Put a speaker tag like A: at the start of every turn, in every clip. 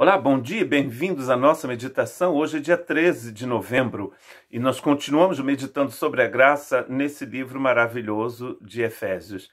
A: Olá, bom dia, e bem-vindos à nossa meditação. Hoje é dia 13 de novembro e nós continuamos meditando sobre a graça nesse livro maravilhoso de Efésios.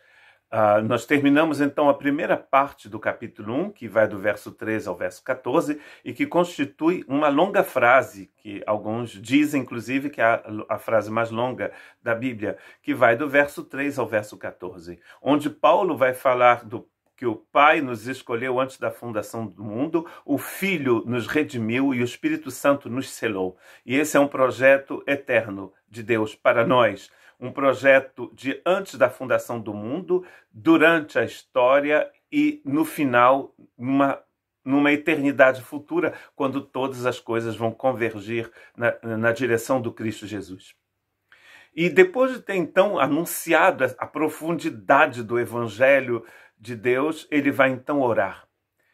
A: Uh, nós terminamos então a primeira parte do capítulo 1, que vai do verso 13 ao verso 14, e que constitui uma longa frase, que alguns dizem, inclusive, que é a, a frase mais longa da Bíblia, que vai do verso 3 ao verso 14, onde Paulo vai falar do que o Pai nos escolheu antes da fundação do mundo, o Filho nos redimiu e o Espírito Santo nos selou. E esse é um projeto eterno de Deus para nós, um projeto de antes da fundação do mundo, durante a história e no final, numa numa eternidade futura, quando todas as coisas vão convergir na, na direção do Cristo Jesus. E depois de ter então anunciado a profundidade do Evangelho de Deus, ele vai então orar.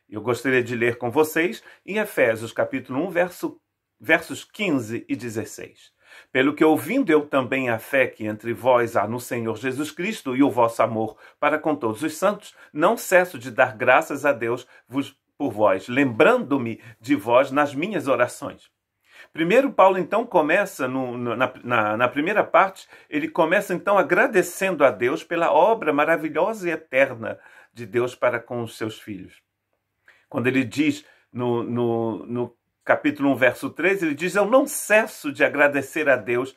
A: Eu gostaria de ler com vocês em Efésios capítulo 1, verso, versos 15 e 16. Pelo que ouvindo eu também a fé que entre vós há no Senhor Jesus Cristo e o vosso amor para com todos os santos, não cesso de dar graças a Deus por vós, lembrando-me de vós nas minhas orações Primeiro, Paulo então começa, no, na, na, na, primeira parte, ele começa então agradecendo a Deus pela obra maravilhosa e eterna de Deus para com os seus filhos. Quando ele diz no, no, no capítulo 1, verso 3, ele diz: Eu não cesso de agradecer a Deus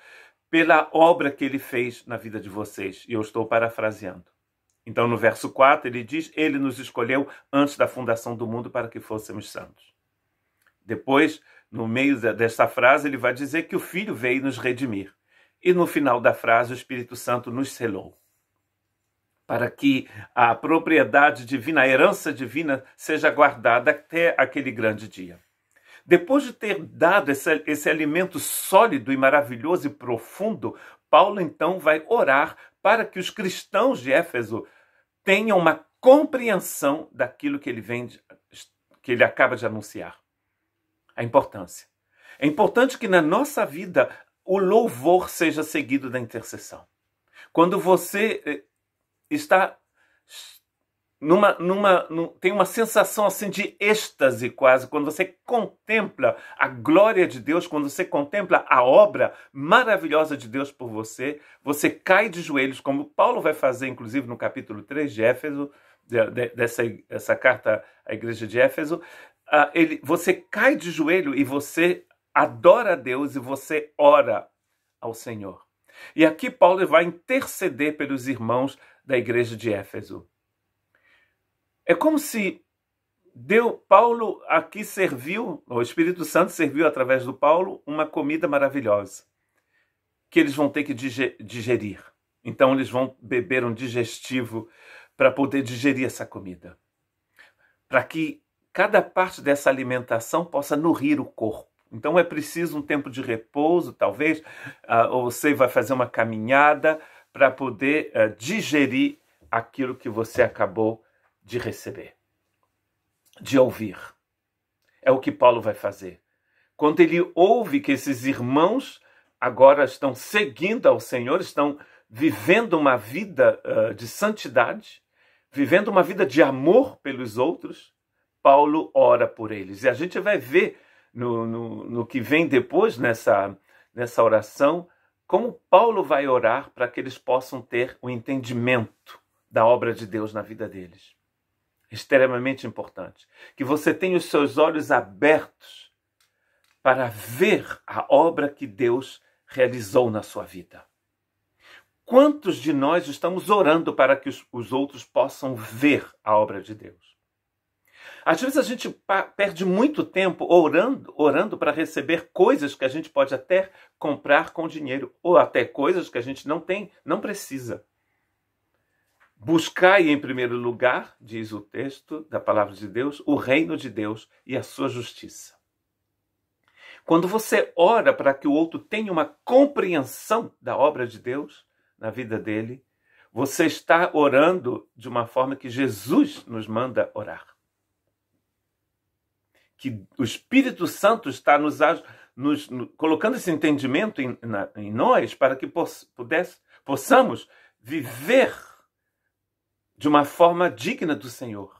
A: pela obra que ele fez na vida de vocês. E eu estou parafraseando. Então, no verso 4, ele diz: Ele nos escolheu antes da fundação do mundo para que fôssemos santos. Depois, no meio desta frase, ele vai dizer que o Filho veio nos redimir. E no final da frase, o Espírito Santo nos selou. Para que a propriedade divina, a herança divina, seja guardada até aquele grande dia. Depois de ter dado esse, esse alimento sólido e maravilhoso e profundo, Paulo então vai orar para que os cristãos de Éfeso tenham uma compreensão daquilo que ele vem, que ele acaba de anunciar a importância. É importante que na nossa vida o louvor seja seguido da intercessão. Quando você eh, está numa, numa, num, tem uma sensação assim de êxtase quase quando você contempla a glória de Deus, quando você contempla a obra maravilhosa de Deus por você, você cai de joelhos, como Paulo vai fazer inclusive no capítulo 3 de Éfeso, de, de, dessa essa carta à igreja de Éfeso, uh, ele, você cai de joelho e você adora a Deus e você ora ao Senhor. E aqui Paulo vai interceder pelos irmãos da igreja de Éfeso. É como se deu Paulo aqui serviu, o Espírito Santo serviu através do Paulo uma comida maravilhosa que eles vão ter que digerir. Então eles vão beber um digestivo para poder digerir essa comida. Para que cada parte dessa alimentação possa nutrir o corpo. Então é preciso um tempo de repouso, talvez, ah, ou você vai fazer uma caminhada para poder ah, digerir aquilo que você acabou de receber, de ouvir. É o que Paulo vai fazer. Quando ele ouve que esses irmãos agora estão seguindo ao Senhor, estão vivendo uma vida ah, de santidade, vivendo uma vida de amor pelos outros, Paulo ora por eles. E a gente vai ver no, no, no que vem depois nessa, nessa oração como Paulo vai orar para que eles possam ter o entendimento da obra de Deus na vida deles. Extremamente importante. Que você tenha os seus olhos abertos para ver a obra que Deus realizou na sua vida. Quantos de nós estamos orando para que os outros possam ver a obra de Deus? Às vezes a gente perde muito tempo orando, orando para receber coisas que a gente pode até comprar com dinheiro ou até coisas que a gente não tem, não precisa. Buscai em primeiro lugar, diz o texto da palavra de Deus, o reino de Deus e a sua justiça. Quando você ora para que o outro tenha uma compreensão da obra de Deus na vida dele, você está orando de uma forma que Jesus nos manda orar que o Espírito Santo está nos, nos colocando esse entendimento em, na, em nós para que poss, pudesse, possamos viver de uma forma digna do Senhor,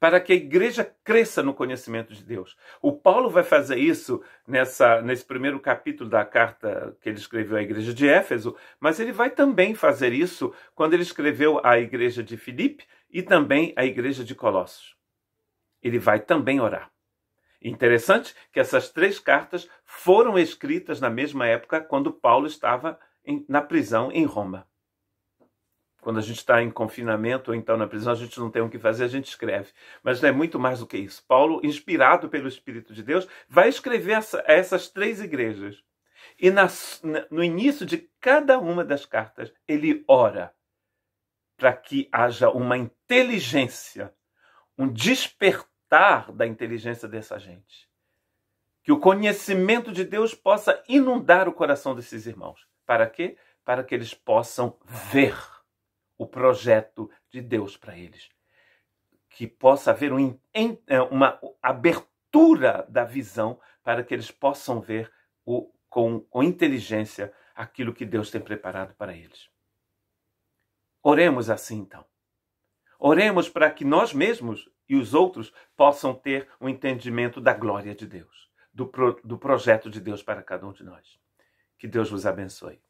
A: para que a igreja cresça no conhecimento de Deus. O Paulo vai fazer isso nessa, nesse primeiro capítulo da carta que ele escreveu à igreja de Éfeso, mas ele vai também fazer isso quando ele escreveu à igreja de Filipe e também à igreja de Colossos. Ele vai também orar. Interessante que essas três cartas foram escritas na mesma época quando Paulo estava em, na prisão em Roma. Quando a gente está em confinamento ou então na prisão, a gente não tem o que fazer, a gente escreve. Mas é muito mais do que isso. Paulo, inspirado pelo Espírito de Deus, vai escrever essa, essas três igrejas. E no início de cada uma das cartas, ele ora para que haja uma inteligência, um despertar brotar da inteligência dessa gente. Que o conhecimento de Deus possa inundar o coração desses irmãos. Para quê? Para que eles possam ver o projeto de Deus para eles. Que possa haver um, é, uma abertura da visão para que eles possam ver o, com, com inteligência aquilo que Deus tem preparado para eles. Oremos assim então. Oremos para que nós mesmos e os outros possam ter o um entendimento da glória de Deus, do, pro, do projeto de Deus para cada um de nós. Que Deus vos abençoe.